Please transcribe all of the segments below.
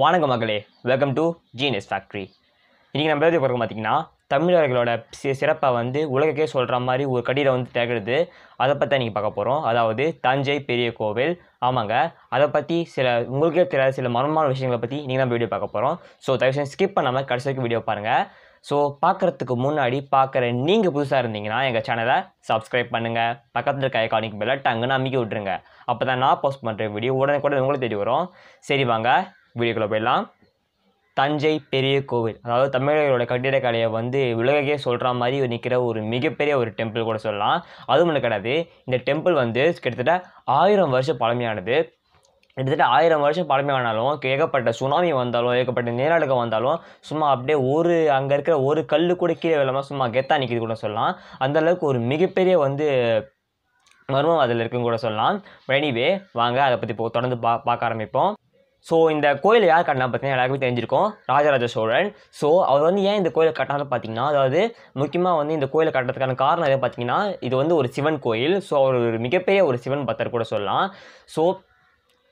வணக்க மக்களே welcome to genius factory இன்றைக்கி நம்ம எழுதி பிறகு பார்த்திங்கன்னா தமிழர்களோட சிறப்பாக வந்து உலகக்கே சொல்கிற மாதிரி ஒரு கடியில் வந்து தேக்கிறது அதை பற்றி நீங்கள் பார்க்க போகிறோம் அதாவது தஞ்சை பெரிய கோவில் ஆமாங்க அதை பற்றி சில உங்களுக்கே தெரியாத சில மர்மமான விஷயங்களை பற்றி நீங்கள் நம்ம வீடியோ பார்க்க போகிறோம் ஸோ தயவுசெய்து ஸ்கிப் பண்ணாமல் கடைசிக்கு வீடியோ பாருங்கள் ஸோ பார்க்குறதுக்கு முன்னாடி பார்க்குற நீங்கள் புதுசாக இருந்தீங்கன்னா எங்கள் சேனலை சப்ஸ்கிரைப் பண்ணுங்கள் பக்கத்தில் இருக்க ஐகானிக் பெல்ல டங்குன்னு அமைக்க விட்ருங்க அப்போ தான் நான் போஸ்ட் பண்ணுற வீடியோ உடனே கூட உங்களுக்கு தேடி வரும் சரி வாங்க வீடியோக்குள்ளே போயிடலாம் தஞ்சை பெரிய கோவில் அதாவது தமிழர்களோட கட்டிடக்கலையை வந்து உலகக்கே சொல்கிற மாதிரி நிற்கிற ஒரு மிகப்பெரிய ஒரு டெம்பிள் கூட சொல்லலாம் அதுவும் கிடையாது இந்த டெம்பிள் வந்து கிட்டத்தட்ட ஆயிரம் வருஷம் பழமையானது கிட்டத்தட்ட ஆயிரம் வருஷம் பழமையானாலும் ஏகப்பட்ட சுனாமி வந்தாலும் ஏகப்பட்ட நிலநடுக்கம் வந்தாலும் சும்மா அப்படியே ஒரு அங்கே இருக்கிற ஒரு கல் கூட கீழே விழாமல் சும்மா கெத்தா நிற்கிது கூட சொல்லலாம் அந்தளவுக்கு ஒரு மிகப்பெரிய வந்து மர்மம் அதில் இருக்குன்னு கூட சொல்லலாம் எனிவே வாங்க அதை பற்றி இப்போ தொடர்ந்து பா பார்க்க ஆரம்பிப்போம் ஸோ இந்த கோயில் யார் கட்டினா பார்த்தீங்கன்னா எல்லாருக்குமே தெரிஞ்சிருக்கும் ராஜராஜ சோழன் ஸோ அவர் வந்து ஏன் இந்த கோயிலை கட்டினாலும் பார்த்தீங்கன்னா அதாவது முக்கியமாக வந்து இந்த கோயிலை கட்டுறதுக்கான காரணம் எது பார்த்தீங்கன்னா இது வந்து ஒரு சிவன் கோயில் ஸோ அவர் ஒரு மிகப்பெரிய ஒரு சிவன் பக்தர் கூட சொல்லலாம் ஸோ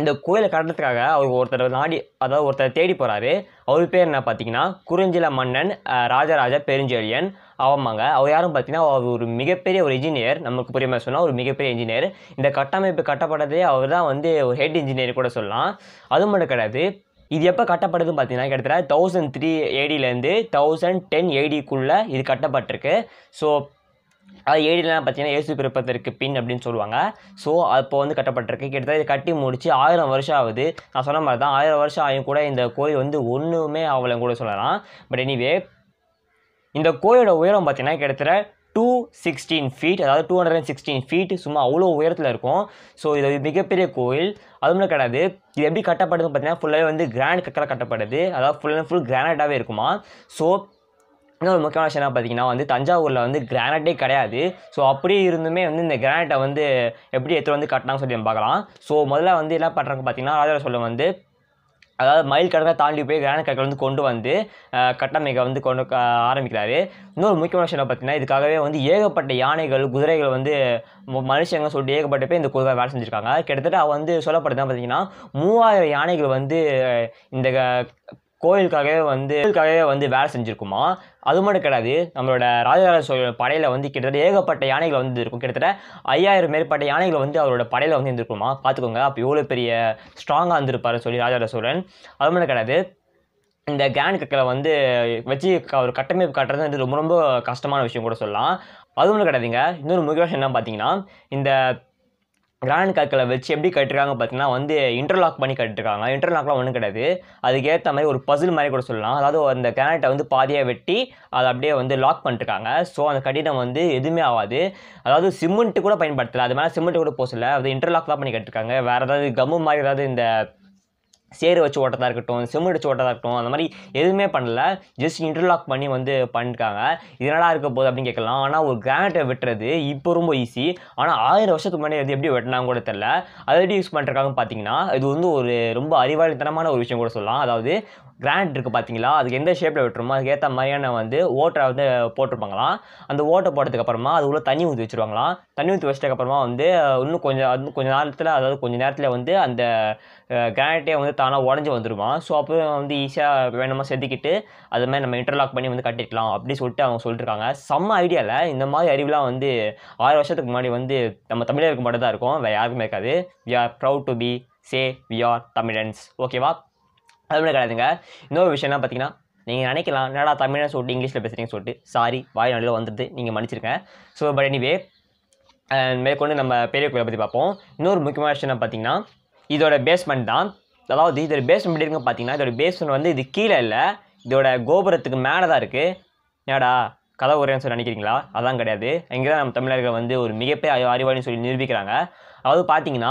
இந்த கோயிலை கட்டணத்துக்காக அவர் ஒருத்தர் நாடி அதாவது ஒருத்தர் தேடி போகிறாரு அவர் பேர் என்ன பார்த்தீங்கன்னா குறிஞ்சில மன்னன் ராஜராஜ பெருஞ்செழியன் ஆமாங்க அவர் யாரும் பார்த்தீங்கன்னா அவர் ஒரு மிகப்பெரிய ஒரு இன்ஜினியர் நமக்கு புரியாமல் சொன்னால் ஒரு மிகப்பெரிய இன்ஜினியர் இந்த கட்டமைப்பு கட்டப்பட்டதே அவர் தான் வந்து ஒரு ஹெட் இன்ஜினியர் கூட சொல்லலாம் அது மட்டும் கிடையாது இது எப்போ கட்டப்படுதுன்னு பார்த்தீங்கன்னா கிட்டத்தட்ட தௌசண்ட் த்ரீ ஏடியிலேருந்து தௌசண்ட் டென் ஏடிக்குள்ளே இது கட்டப்பட்டிருக்கு ஸோ அது ஏடிலாம் பார்த்தீங்கன்னா ஏசு பிறப்பதற்கு பின் அப்படின்னு சொல்லுவாங்க ஸோ அப்போ வந்து கட்டப்பட்டிருக்கு கிட்டத்தட்ட இது கட்டி முடிச்சு ஆயிரம் வருஷம் ஆகுது நான் சொன்ன மாதிரி தான் ஆயிரம் வருஷம் ஆகியும் கூட இந்த கோயில் வந்து ஒன்றுமே அவளை கூட சொல்லலாம் பட் எனிவே இந்த கோயிலோட உயரம் பார்த்தீங்கன்னா கிட்டத்தட்ட டூ சிக்ஸ்டீன் ஃபீட் அதாவது two hundred and sixteen feet சும்மா அவ்வளோ உயரத்தில் இருக்கும் ஸோ இது மிகப்பெரிய கோயில் அதுவும் கிடையாது இது எப்படி கட்டப்படுதுன்னு பார்த்தீங்கன்னா ஃபுல்லாகவே வந்து கிராண்ட் கக்கரில் கட்டப்படுது அதாவது ஃபுல் அண்ட் ஃபுல் கிரானைட்டாகவே இருக்குமா ஸோ இன்னொரு முக்கியமான விஷயம் என்ன பார்த்தீங்கன்னா வந்து தஞ்சாவூரில் வந்து கிரானைட்டே கிடையாது ஸோ அப்படியே இருந்துமே வந்து இந்த கிரானைட்டை வந்து எப்படி எடுத்து வந்து கட்டினாங்க சொல்லி நம்ம பார்க்கலாம் ஸோ முதல்ல வந்து என்ன பண்ணுறாங்க பார்த்தீங்கன்னா ராஜராஜ சொல்ல வந்து அதாவது மயில் கடலை தாண்டி போய் கிரானைட் கற்கள் வந்து கொண்டு வந்து கட்டமைக்க வந்து கொண்டு ஆரம்பிக்கிறாரு இன்னொரு முக்கியமான விஷயம் பார்த்தீங்கன்னா இதுக்காகவே வந்து ஏகப்பட்ட யானைகள் குதிரைகள் வந்து மனுஷங்க சொல்லிட்டு ஏகப்பட்ட போய் இந்த குதிரை வேலை செஞ்சுருக்காங்க கிட்டத்தட்ட அவ வந்து சொல்லப்படுதுதான் பார்த்தீங்கன்னா மூவாயிரம் யானைகள் வந்து இந்த கோயிலுக்காகவே வந்து கோயிலுக்காகவே வந்து வேலை செஞ்சுருக்குமா அது மட்டும் கிடையாது நம்மளோட ராஜராஜ சோழ படையில் வந்து கிட்டத்தட்ட ஏகப்பட்ட யானைகள் வந்து இருக்கும் கிட்டத்தட்ட ஐயாயிரம் மேற்பட்ட யானைகள் வந்து அவரோட படையில் வந்து இருந்திருக்குமா பார்த்துக்கோங்க அப்போ எவ்வளோ பெரிய ஸ்ட்ராங்காக இருந்திருப்பார் சொல்லி ராஜராஜ சோழன் அது மட்டும் கிடையாது இந்த கேன் கற்களை வந்து வச்சு அவர் கட்டமைப்பு கட்டுறது வந்து ரொம்ப ரொம்ப கஷ்டமான விஷயம் கூட சொல்லலாம் அதுவும் கிடையாதுங்க இன்னொரு முக்கிய விஷயம் என்ன பார்த்தீங்கன்னா இந்த கிரானைட் கற்களை வச்சு எப்படி கட்டிருக்காங்க பார்த்தீங்கன்னா வந்து இன்டர்லாக் பண்ணி கட்டிருக்காங்க இன்டர்லாக்லாம் ஒன்றும் கிடையாது அதுக்கேற்ற மாதிரி ஒரு பசில் மாதிரி கூட சொல்லலாம் அதாவது அந்த கிரானைட்டை வந்து பாதியாக வெட்டி அதை அப்படியே வந்து லாக் பண்ணிட்டுருக்காங்க ஸோ அந்த கட்டிடம் வந்து எதுவுமே ஆகாது அதாவது சிமெண்ட்டு கூட பயன்படுத்தலை அது மேலே சிமெண்ட்டு கூட போசலை அது இன்டர்லாக் தான் பண்ணி கட்டிருக்காங்க வேறு ஏதாவது கம்மு மாதிரி ஏதாவது இந்த சேரு வச்சு ஓட்டதாக இருக்கட்டும் சிமெண்ட் வச்சு ஓட்டதாக இருக்கட்டும் அந்த மாதிரி எதுவுமே பண்ணலை ஜஸ்ட் இன்டர்லாக் பண்ணி வந்து பண்ணிருக்காங்க இதனால இருக்க போகுது அப்படின்னு கேட்கலாம் ஆனால் ஒரு கிரானைட்டை வெட்டுறது இப்போ ரொம்ப ஈஸி ஆனால் ஆயிரம் வருஷத்துக்கு முன்னாடி அது எப்படி வெட்டினாங்க கூட தெரில அதை எப்படி யூஸ் பண்ணிருக்காங்கன்னு பார்த்தீங்கன்னா இது வந்து ஒரு ரொம்ப அறிவாளித்தனமான ஒரு விஷயம் கூட சொல்லலாம் அதாவது கிரானைட் இருக்குது பார்த்தீங்களா அதுக்கு எந்த ஷேப்பில் வெட்டுறோமோ அதுக்கேற்ற மாதிரியான வந்து ஓட்டை வந்து போட்டிருப்பாங்களாம் அந்த ஓட்டை போட்டதுக்கப்புறமா அது உள்ளே தண்ணி ஊற்றி வச்சுருவாங்களாம் தண்ணி ஊற்றி வச்சதுக்கப்புறமா வந்து இன்னும் கொஞ்சம் அது கொஞ்சம் நேரத்தில் அதாவது கொஞ்சம் நேரத்தில் வந்து அந்த கிரானைட்டே வந்து தானாக உடஞ்சி வந்துடுமா ஸோ அப்புறம் வந்து ஈஸியாக வேணுமா செதுக்கிட்டு அது மாதிரி நம்ம இன்டர்லாக் பண்ணி வந்து கட்டிக்கலாம் அப்படி சொல்லிட்டு அவங்க சொல்லிட்டுருக்காங்க செம்ம ஐடியாவில் இந்த மாதிரி அறிவுலாம் வந்து ஆறு வருஷத்துக்கு முன்னாடி வந்து நம்ம தமிழருக்கு மட்டும் தான் இருக்கும் வேறு யாருக்குமே இருக்காது we are proud to be say we are தமிழன்ஸ் ஓகேவா அது மாதிரி கிடையாதுங்க இன்னொரு விஷயம்னா பார்த்தீங்கன்னா நீங்கள் நினைக்கலாம் என்னடா தமிழன் சொல்லிட்டு இங்கிலீஷில் பேசுகிறீங்கன்னு சொல்லிட்டு சாரி வாய் நல்ல வந்துட்டு நீங்கள் மன்னிச்சிருக்கேன் ஸோ பட் எனிவே மேற்கொண்டு நம்ம பெரிய கோயிலை பற்றி பார்ப்போம் இன்னொரு முக்கியமான விஷயம் பார்த்தீங்கன்னா இதோட பேஸ்மெண்ட் தான் அதாவது இதோட பேஸ் எப்படி இருக்கு பார்த்தீங்கன்னா இதோட பேஸ் வந்து இது கீழே இல்லை இதோட கோபுரத்துக்கு மேலே தான் இருக்குது என்னடா கதை ஒரேன்னு சொல்லி நினைக்கிறீங்களா அதான் கிடையாது இங்கே தான் நம்ம தமிழர்கள் வந்து ஒரு மிகப்பெரிய அறிவாளின்னு சொல்லி நிரூபிக்கிறாங்க அதாவது பார்த்தீங்கன்னா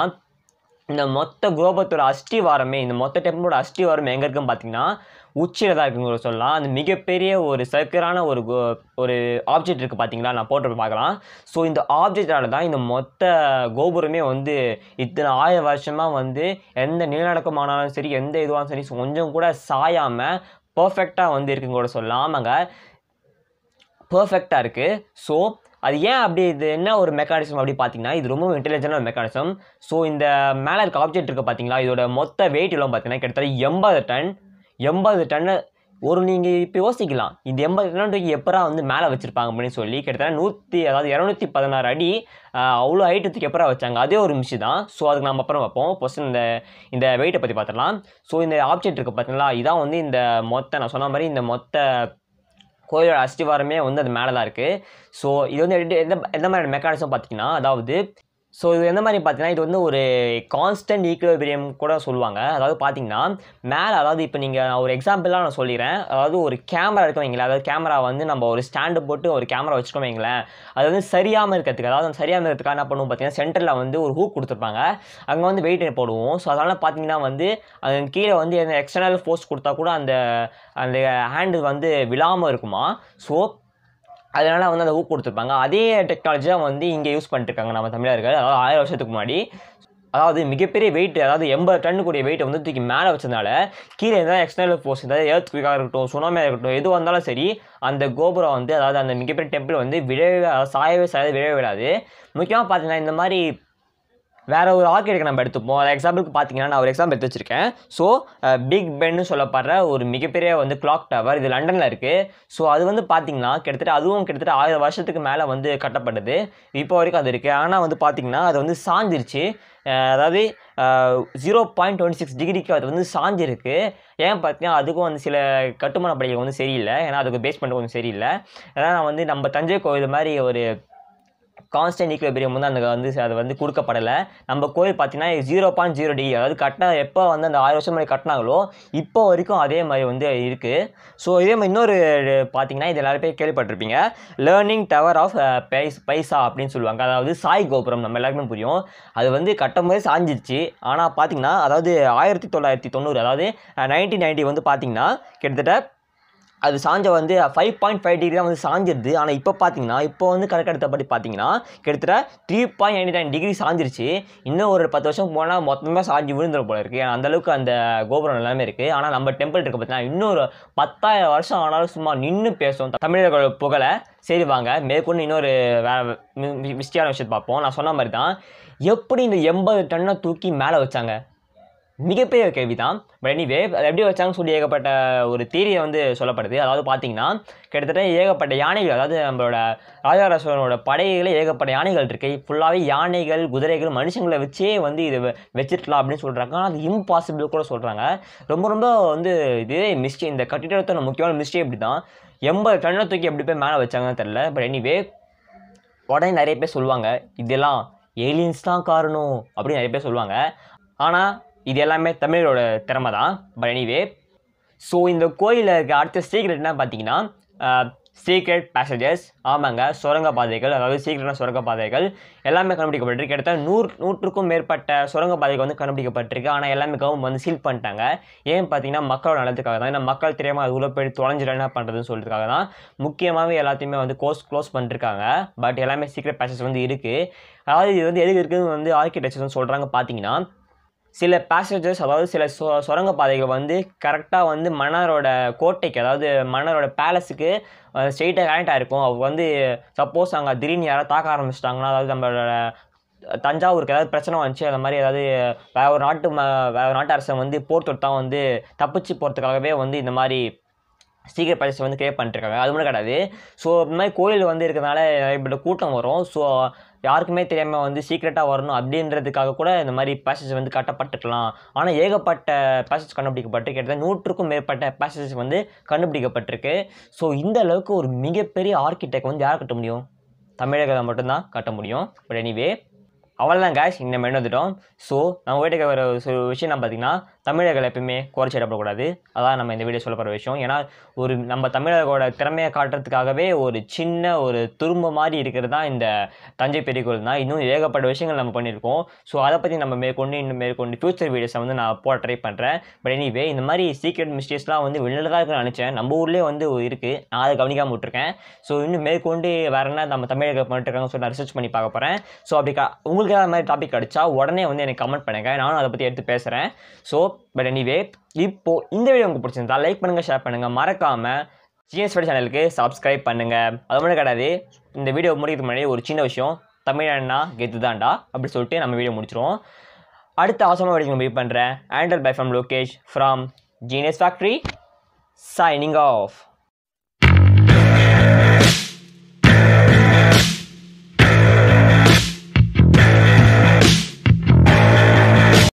இந்த மொத்த அஷ்டி வாரமே இந்த மொத்த டெம்பிளோட வாரம் எங்கே இருக்குன்னு பார்த்தீங்கன்னா உச்சியில் தான் இருக்குங்கிற சொல்லலாம் அந்த மிகப்பெரிய ஒரு சர்க்கரான ஒரு ஒரு ஆப்ஜெக்ட் இருக்குது பார்த்தீங்களா நான் போட்டு பார்க்கலாம் ஸோ இந்த ஆப்ஜெக்டால தான் இந்த மொத்த கோபுரமே வந்து இத்தனை ஆயிரம் வருஷமாக வந்து எந்த நிலநடுக்கமானாலும் சரி எந்த இதுவாலும் சரி கொஞ்சம் கூட சாயாமல் பர்ஃபெக்டாக வந்து இருக்குங்க கூட சொல்லலாம் ஆமாங்க பர்ஃபெக்டாக இருக்குது ஸோ அது ஏன் அப்படி இது என்ன ஒரு மெக்கானிசம் அப்படி பார்த்தீங்கன்னா இது ரொம்ப இன்டெலிஜென்டான மெக்கானிசம் ஸோ இந்த மேலே இருக்க ஆப்ஜெக்ட் இருக்குது பார்த்தீங்களா இதோட மொத்த வெயிட் எல்லாம் பார்த்தீங்கன்னா கிட்டத்தட்ட எண்பது டன் எண்பது டன்னு ஒரு நீங்கள் இப்போ யோசிக்கலாம் இந்த எண்பது டன் தூக்கி வந்து மேலே வச்சுருப்பாங்க அப்படின்னு சொல்லி கிட்டத்தட்ட நூற்றி அதாவது இரநூத்தி பதினாறு அடி அவ்வளோ ஹைட்டு எப்போ வச்சாங்க அதே ஒரு மிஷி தான் ஸோ அதுக்கு நம்ம அப்புறம் வைப்போம் ஃபஸ்ட் இந்த இந்த வெயிட்டை பற்றி பார்த்துடலாம் ஸோ இந்த ஆப்ஜெக்ட் இருக்குது பார்த்தீங்களா இதான் வந்து இந்த மொத்த நான் சொன்ன மாதிரி இந்த மொத்த கோயிலோட அஸ்திவாரமே வந்து அது மேலே தான் இருக்குது ஸோ இது வந்து எந்த எந்த மாதிரியான மெக்கானிசம் பார்த்தீங்கன்னா அதாவது ஸோ இது எந்த மாதிரி பார்த்தீங்கன்னா இது வந்து ஒரு கான்ஸ்டன்ட் ஈக்குவேபிரியம் கூட சொல்லுவாங்க அதாவது பார்த்தீங்கன்னா மேலே அதாவது இப்போ நீங்கள் நான் ஒரு எக்ஸாம்பிளாக நான் சொல்லிடுறேன் அதாவது ஒரு கேமரா இருக்க வைங்களேன் அதாவது கேமரா வந்து நம்ம ஒரு ஸ்டாண்டு போட்டு ஒரு கேமரா வச்சுக்கோ வைங்களேன் அது வந்து சரியாமல் இருக்கிறதுக்கு அதாவது சரியாமல் இருக்கிறதுக்காக என்ன பண்ணுவோம் பார்த்தீங்கன்னா சென்டரில் வந்து ஒரு ஹூக் கொடுத்துருப்பாங்க அங்கே வந்து வெயிட் போடுவோம் ஸோ அதனால் பார்த்தீங்கன்னா வந்து அது கீழே வந்து எக்ஸ்டர்னல் ஃபோர்ஸ் கொடுத்தா கூட அந்த அந்த ஹேண்டு வந்து விழாமல் இருக்குமா ஸோ அதனால் வந்து அதை கொடுத்துருப்பாங்க அதே டெக்னாலஜியாக வந்து இங்கே யூஸ் பண்ணிட்டுருக்காங்க நம்ம தமிழர்கள் அதாவது ஆயிரம் வருஷத்துக்கு முன்னாடி அதாவது மிகப்பெரிய வெயிட் அதாவது எண்பது கூடிய வெயிட்டை வந்து தூக்கி மேலே வச்சதுனால கீழே இருந்தால் எக்ஸ்டர்னல் ஃபோர்ஸ் இருந்தால் ஏர்த்குவிக்காக இருக்கட்டும் சுனாமியாக இருக்கட்டும் எதுவும் வந்தாலும் சரி அந்த கோபுரம் வந்து அதாவது அந்த மிகப்பெரிய டெம்பிள் வந்து விழவே சாயவே சாயவே விழவே விடாது முக்கியமாக பார்த்தீங்கன்னா இந்த மாதிரி வேறு ஒரு ஆர்கிடெக்ட் நம்ம எடுத்துப்போம் அது எக்ஸாம்பிளுக்கு பார்த்தீங்கன்னா நான் ஒரு எக்ஸாம்பிள் எடுத்து வச்சிருக்கேன் ஸோ பிக் பென்னு சொல்லப்படுற ஒரு மிகப்பெரிய வந்து கிளாக் டவர் இது லண்டனில் இருக்குது ஸோ அது வந்து பார்த்திங்கன்னா கிட்டத்தட்ட அதுவும் கிட்டத்தட்ட ஆயிரம் வருஷத்துக்கு மேலே வந்து கட்டப்படுது இப்போ வரைக்கும் அது இருக்குது ஆனால் வந்து பார்த்திங்கன்னா அது வந்து சாஞ்சிருச்சு அதாவது ஜீரோ பாயிண்ட் டுவெண்ட்டி சிக்ஸ் டிகிரிக்கு அது வந்து சாஞ்சிருக்கு ஏன் பார்த்தீங்கன்னா அதுக்கும் வந்து சில கட்டுமான பணிகள் வந்து சரியில்லை ஏன்னா அதுக்கு பேஸ்மெண்ட் கொஞ்சம் சரியில்லை ஏன்னா நான் வந்து நம்ம தஞ்சை கோவில் மாதிரி ஒரு கான்ஸ்டன்ட் ஈக்குவலிபிரியம் வந்து அந்த வந்து அது வந்து கொடுக்கப்படலை நம்ம கோயில் பார்த்தீங்கன்னா ஜீரோ பாயிண்ட் ஜீரோ டிகிரி அதாவது கட்டின எப்போ வந்து அந்த ஆறு வருஷம் மாதிரி கட்டினாங்களோ இப்போ வரைக்கும் அதே மாதிரி வந்து இருக்குது ஸோ இதே மாதிரி இன்னொரு பார்த்தீங்கன்னா இது எல்லாரும் பேர் கேள்விப்பட்டிருப்பீங்க லேர்னிங் டவர் ஆஃப் பைஸ் பைசா அப்படின்னு சொல்லுவாங்க அதாவது சாய் கோபுரம் நம்ம எல்லாருக்குமே புரியும் அது வந்து கட்டும் போது சாஞ்சிருச்சு ஆனால் பார்த்தீங்கன்னா அதாவது ஆயிரத்தி தொள்ளாயிரத்தி தொண்ணூறு அதாவது நைன்டீன் நைன்ட்டி வந்து பார்த்தீங்கன்னா கிட்டத்தட்ட அது சாஞ்ச வந்து ஃபைவ் பாயிண்ட் ஃபைவ் டிகிரி தான் வந்து சாஞ்சிருது ஆனால் இப்போ பார்த்தீங்கன்னா இப்போ வந்து கணக்கு எடுத்தபடி பார்த்தீங்கன்னா கிட்டத்தட்ட three point ninety nine degree சாஞ்சிருச்சு இன்னும் ஒரு பத்து வருஷம் போனால் மொத்தமாக சாஞ்சி விழுந்துட போல இருக்குது ஏன்னா அந்தளவுக்கு அந்த கோபுரம் எல்லாமே இருக்குது ஆனால் நம்ம டெம்பிள் இருக்க பார்த்தீங்கன்னா இன்னொரு பத்தாயிரம் வருஷம் ஆனாலும் சும்மா நின்று பேசும் தமிழர்களோட புகழை சரி வாங்க மேற்கொண்டு இன்னொரு வேற மிஸ்டியான விஷயத்தை பார்ப்போம் நான் சொன்ன மாதிரி தான் எப்படி இந்த எண்பது டன்னை தூக்கி மேலே வச்சாங்க மிகப்பெரிய கேள்வி தான் பட் எனிவே அது எப்படி வச்சாங்கன்னு சொல்லி ஏகப்பட்ட ஒரு தீரியை வந்து சொல்லப்படுது அதாவது பார்த்தீங்கன்னா கிட்டத்தட்ட ஏகப்பட்ட யானைகள் அதாவது நம்மளோட ராஜாராஜ சோழனோட படைகளில் ஏகப்பட்ட யானைகள் இருக்குது ஃபுல்லாகவே யானைகள் குதிரைகள் மனுஷங்களை வச்சே வந்து இது வச்சிருக்கலாம் அப்படின்னு சொல்கிறாங்க ஆனால் அது இம்பாசிபிள் கூட சொல்கிறாங்க ரொம்ப ரொம்ப வந்து இது மிஸ்டே இந்த கட்டிடத்தோட முக்கியமான மிஸ்டே இப்படி தான் எண்பது டன்னை தூக்கி எப்படி போய் மேலே வச்சாங்கன்னு தெரில பட் எனிவே உடனே நிறைய பேர் சொல்லுவாங்க இதெல்லாம் ஏலியன்ஸ் தான் காரணம் அப்படின்னு நிறைய பேர் சொல்லுவாங்க ஆனால் இது எல்லாமே தமிழரோட திறமை தான் பட் எனிவே ஸோ இந்த கோயிலில் இருக்க அடுத்த சீக்ரெட்னா என்ன பார்த்தீங்கன்னா சீக்ரெட் பேசஞ்சர்ஸ் ஆமாங்க சுரங்க பாதைகள் அதாவது சீக்கிரமான சுரங்க பாதைகள் எல்லாமே கண்டுபிடிக்கப்பட்டிருக்கு கிட்டத்த நூறு நூற்றுக்கும் மேற்பட்ட சுரங்க பாதைகள் வந்து கண்டுபிடிக்கப்பட்டிருக்கு ஆனால் எல்லாமே கவர்மெண்ட் வந்து சீல் பண்ணிட்டாங்க ஏன் பார்த்தீங்கன்னா மக்களோட நலத்துக்காக தான் ஏன்னா மக்கள் தெரியாமல் அது உள்ள போய் தொலைஞ்சிட என்ன பண்ணுறதுன்னு சொல்கிறதுக்காக தான் முக்கியமாகவே எல்லாத்தையுமே வந்து கோர்ஸ் க்ளோஸ் பண்ணிருக்காங்க பட் எல்லாமே சீக்ரெட் பேசஸ் வந்து இருக்குது அதாவது இது வந்து எதுக்கு இருக்குதுன்னு வந்து ஆர்கிடெக்சர்னு சொல்கிறாங்க பார்த்தீங்கன்னா சில பேசஞ்சர்ஸ் அதாவது சில சொ சுரங்க பாதைகள் வந்து கரெக்டாக வந்து மன்னரோட கோட்டைக்கு அதாவது மன்னரோட பேலஸுக்கு ஸ்ட்ரெயிட்டாக கனெக்ட் ஆகிருக்கும் அவங்க வந்து சப்போஸ் அங்கே திடீர்னு யாராவது தாக்க ஆரம்பிச்சிட்டாங்கன்னா அதாவது நம்மளோட தஞ்சாவூருக்கு ஏதாவது பிரச்சனை வந்துச்சு அந்த மாதிரி ஏதாவது வேற ஒரு நாட்டு ம வேற ஒரு நாட்டு அரசன் வந்து போர் தொடுத்தான் வந்து தப்பிச்சு போகிறதுக்காகவே வந்து இந்த மாதிரி சீக்கிர பரிசை வந்து கிரியேட் பண்ணிட்டுருக்காங்க அது மட்டும் கிடையாது ஸோ இந்த மாதிரி கோயில் வந்து இருக்கிறதுனால ஏகப்பட்ட கூட்டம் வரும் ஸோ யாருக்குமே தெரியாமல் வந்து சீக்ரெட்டாக வரணும் அப்படின்றதுக்காக கூட இந்த மாதிரி பேசேஜ் வந்து கட்டப்பட்டுக்கலாம் ஆனால் ஏகப்பட்ட பேசேஜ் கண்டுபிடிக்கப்பட்டு கிட்டத்தட்ட நூற்றுக்கும் மேற்பட்ட பேசேஜ் வந்து கண்டுபிடிக்கப்பட்டிருக்கு ஸோ இந்த அளவுக்கு ஒரு மிகப்பெரிய ஆர்கிடெக்ட் வந்து யார் கட்ட முடியும் தமிழகத்தில் மட்டும்தான் கட்ட முடியும் பட் எனிவே தான் கேஷ் இன்னும் என்ன வந்துட்டோம் ஸோ நம்ம வீட்டுக்கு வர விஷயம் பார்த்தீங்கன்னா தமிழர்கள் எப்பயுமே குறைச்சிடப்படக்கூடாது அதான் நம்ம இந்த வீடியோ சொல்ல போகிற விஷயம் ஏன்னா ஒரு நம்ம தமிழர்களோட திறமையை காட்டுறதுக்காகவே ஒரு சின்ன ஒரு துரும்பு மாதிரி இருக்கிறது தான் இந்த தஞ்சை பெரிய கோவில் தான் இன்னும் ஏகப்பட்ட விஷயங்கள் நம்ம பண்ணியிருக்கோம் ஸோ அதை பற்றி நம்ம மேற்கொண்டு இன்னும் மேற்கொண்டு ஃபியூச்சர் வீடியோஸை வந்து நான் போட ட்ரை பண்ணுறேன் பட் எனிவே இந்த மாதிரி சீக்ரெட் மிஸ்டேக்ஸ்லாம் வந்து வெளியில் தான் இருக்குன்னு நினச்சேன் நம்ம ஊர்லேயே வந்து இருக்குது நான் அதை கவனிக்காமல் விட்டுருக்கேன் ஸோ இன்னும் மேற்கொண்டு வேறு என்ன நம்ம தமிழர்கள் பண்ணிட்டுருக்காங்க ஸோ நான் ரிசர்ச் பண்ணி பார்க்க போகிறேன் ஸோ அப்படி உங்களுக்கு ஏதாவது மாதிரி டாபிக் கிடச்சா உடனே வந்து எனக்கு கமெண்ட் பண்ணுங்கள் நானும் அதை பற்றி எடுத்து பேசுகிறேன் ஸோ பட் எனிவே இப்போ இந்த வீடியோ உங்களுக்கு பிடிச்சிருந்தா லைக் பண்ணுங்கள் ஷேர் பண்ணுங்கள் மறக்காமல் ஜிஎஸ் ஃபைட் சேனலுக்கு சப்ஸ்கிரைப் பண்ணுங்கள் அது மட்டும் கிடையாது இந்த வீடியோ முடிக்கிறது முன்னாடி ஒரு சின்ன விஷயம் தமிழ்னா கெத்து தாண்டா அப்படி சொல்லிட்டு நம்ம வீடியோ முடிச்சிடுவோம் அடுத்த அவசரமாக வீடியோ மீட் பண்ணுறேன் ஆண்டர் bye from Lokesh from genius factory signing of